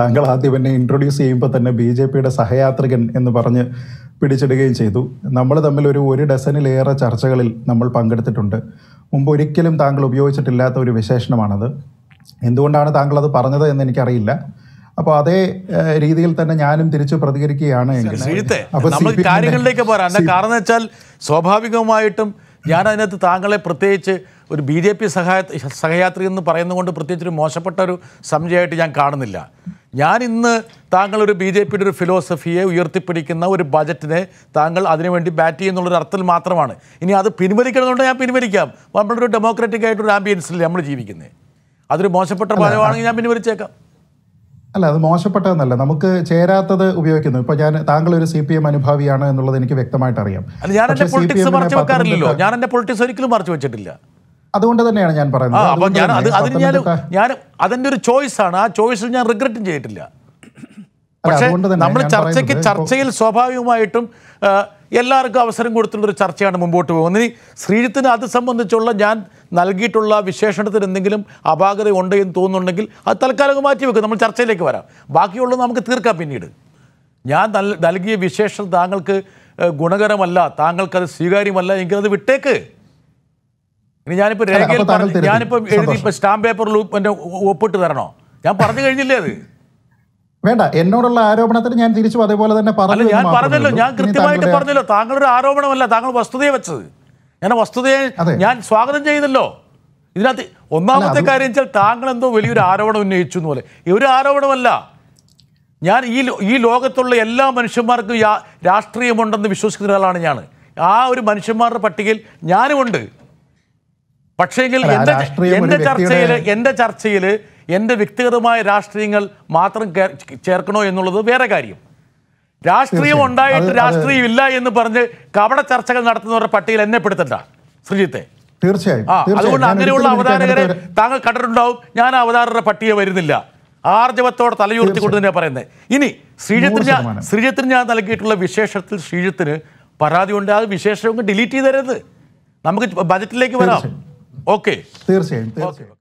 താങ്കൾ ആദ്യം എന്നെ ഇൻട്രൊഡ്യൂസ് ചെയ്യുമ്പോൾ തന്നെ ബി ജെ പിയുടെ സഹയാത്രികൻ എന്ന് പറഞ്ഞ് പിടിച്ചിടുകയും ചെയ്തു നമ്മൾ തമ്മിൽ ഒരു ഒരു ഡസനിലേറെ ചർച്ചകളിൽ നമ്മൾ പങ്കെടുത്തിട്ടുണ്ട് മുമ്പ് ഒരിക്കലും താങ്കൾ ഉപയോഗിച്ചിട്ടില്ലാത്ത ഒരു വിശേഷണമാണത് എന്തുകൊണ്ടാണ് താങ്കൾ അത് പറഞ്ഞത് എന്ന് എനിക്കറിയില്ല അപ്പൊ അതേ രീതിയിൽ തന്നെ ഞാനും തിരിച്ചു പ്രതികരിക്കുകയാണ് നമുക്ക് കാര്യങ്ങളിലേക്ക് പോരാ കാരണം വെച്ചാൽ സ്വാഭാവികമായിട്ടും ഞാൻ അതിനകത്ത് താങ്കളെ പ്രത്യേകിച്ച് ഒരു ബി ജെ പി സഹായ സഹയാത്രി എന്ന് പറയുന്നത് കൊണ്ട് പ്രത്യേകിച്ച് ഒരു മോശപ്പെട്ട ഒരു സംശയമായിട്ട് ഞാൻ കാണുന്നില്ല ഞാൻ ഇന്ന് താങ്കൾ ഒരു ബി ജെ പിയുടെ ഒരു ഫിലോസഫിയെ ഉയർത്തിപ്പിടിക്കുന്ന ഒരു ബജറ്റിനെ താങ്കൾ അതിനുവേണ്ടി ബാറ്റ് ചെയ്യുന്നുള്ളൊരു അർത്ഥത്തിൽ മാത്രമാണ് ഇനി അത് പിൻവലിക്കണമെന്നുണ്ട് ഞാൻ പിൻവലിക്കാം നമ്മളൊരു ഒരു ഡെമോക്രാറ്റിക് ആയിട്ടൊരു ആംബിയൻസിൽ നമ്മൾ ജീവിക്കുന്നത് അതൊരു മോശപ്പെട്ട ഭാഗമാണെങ്കിൽ ഞാൻ പിൻവലിച്ചേക്കാം അല്ല അത് മോശപ്പെട്ടതെന്നല്ല നമുക്ക് ചേരാത്തത് ഉപയോഗിക്കുന്നു ഇപ്പൊ ഞാൻ താങ്കൾ ഒരു സി പി എം അനുഭാവിയാണ് എന്നുള്ളത് എനിക്ക് വ്യക്തമായിട്ട് അറിയാം ഞാൻ എന്റെ പൊളിറ്റിക്സ് മറച്ചു വെക്കാറില്ലല്ലോ ഞാൻ എന്റെ പൊളിറ്റിക്സ് ഒരിക്കലും മറച്ചു വെച്ചിട്ടില്ല അതുകൊണ്ട് തന്നെയാണ് ഞാൻ പറയുന്നത് അപ്പോൾ ഞാൻ അതിന് ഞാൻ ഞാൻ അതിൻ്റെ ഒരു ചോയ്സ് ആണ് ആ ചോയ്സിൽ ഞാൻ റിഗ്രറ്റും ചെയ്തിട്ടില്ല നമ്മൾ ചർച്ചയ്ക്ക് ചർച്ചയിൽ സ്വാഭാവികമായിട്ടും എല്ലാവർക്കും അവസരം ഒരു ചർച്ചയാണ് മുമ്പോട്ട് പോകുന്നത് ഇനി ശ്രീജിത്തിന് അത് സംബന്ധിച്ചുള്ള ഞാൻ നൽകിയിട്ടുള്ള വിശേഷണത്തിന് എന്തെങ്കിലും അപാകത ഉണ്ട് എന്ന് തോന്നുന്നുണ്ടെങ്കിൽ അത് തൽക്കാലം മാറ്റി വെക്കും നമ്മൾ ചർച്ചയിലേക്ക് വരാം ബാക്കിയുള്ളത് നമുക്ക് തീർക്കാം പിന്നീട് ഞാൻ നൽകിയ വിശേഷം താങ്കൾക്ക് ഗുണകരമല്ല താങ്കൾക്കത് സ്വീകാര്യമല്ല എങ്കിൽ അത് വിട്ടേക്ക് ഇനി ഞാനിപ്പോ രേഖയിൽ ഞാനിപ്പോ എഴുതി ഇപ്പൊ സ്റ്റാമ്പ് പേപ്പറിൽ എന്റെ ഒപ്പിട്ട് തരണോ ഞാൻ പറഞ്ഞു കഴിഞ്ഞില്ലേ അത് വേണ്ട എന്നോടുള്ള ആരോപണത്തിന് ഞാൻ തിരിച്ചു അതേപോലെ തന്നെ പറഞ്ഞു ഞാൻ പറഞ്ഞല്ലോ ഞാൻ കൃത്യമായിട്ട് പറഞ്ഞല്ലോ താങ്കളുടെ ആരോപണമല്ല താങ്കൾ വസ്തുതയെ വെച്ചത് ഞാൻ വസ്തുതയെ ഞാൻ സ്വാഗതം ചെയ്തല്ലോ ഇതിനകത്ത് ഒന്നാമത്തെ കാര്യം വെച്ചാൽ താങ്കൾ എന്തോ വലിയൊരു ആരോപണം ഉന്നയിച്ചു എന്ന് പോലെ ഒരു ആരോപണമല്ല ഞാൻ ഈ ഈ ലോകത്തുള്ള എല്ലാ മനുഷ്യന്മാർക്കും രാഷ്ട്രീയമുണ്ടെന്ന് വിശ്വസിക്കുന്ന ഒരാളാണ് ഞാൻ ആ ഒരു മനുഷ്യന്മാരുടെ പട്ടികയിൽ ഞാനുമുണ്ട് പക്ഷേങ്കിൽ എന്റെ എന്റെ ചർച്ചയിൽ എന്റെ ചർച്ചയിൽ എന്റെ വ്യക്തിഗതമായ രാഷ്ട്രീയങ്ങൾ മാത്രം ചേർക്കണോ എന്നുള്ളത് വേറെ കാര്യം രാഷ്ട്രീയം ഉണ്ടായിട്ട് രാഷ്ട്രീയം ഇല്ല എന്ന് പറഞ്ഞ് കവട ചർച്ചകൾ നടത്തുന്നവരുടെ പട്ടികയിൽ എന്നെ പെടുത്തണ്ട ശ്രീജിത്തെ തീർച്ചയായും അതുകൊണ്ട് അങ്ങനെയുള്ള അവതാരകരെ താങ്കൾ കണ്ടിട്ടുണ്ടാവും ഞാൻ അവതാരകരുടെ പട്ടിക വരുന്നില്ല ആർജവത്തോടെ തലയുയർത്തിക്കൊണ്ട് തന്നെ പറയുന്നത് ഇനി ശ്രീജിത്തിന് ഞാൻ ശ്രീജിത്തിന് ഞാൻ നൽകിയിട്ടുള്ള വിശേഷത്തിൽ ശ്രീജിത്തിന് പരാതി ഉണ്ട് അത് വിശേഷം ഡിലീറ്റ് ചെയ്ത് തരരുത് നമുക്ക് ബജറ്റിലേക്ക് വരാം Ok.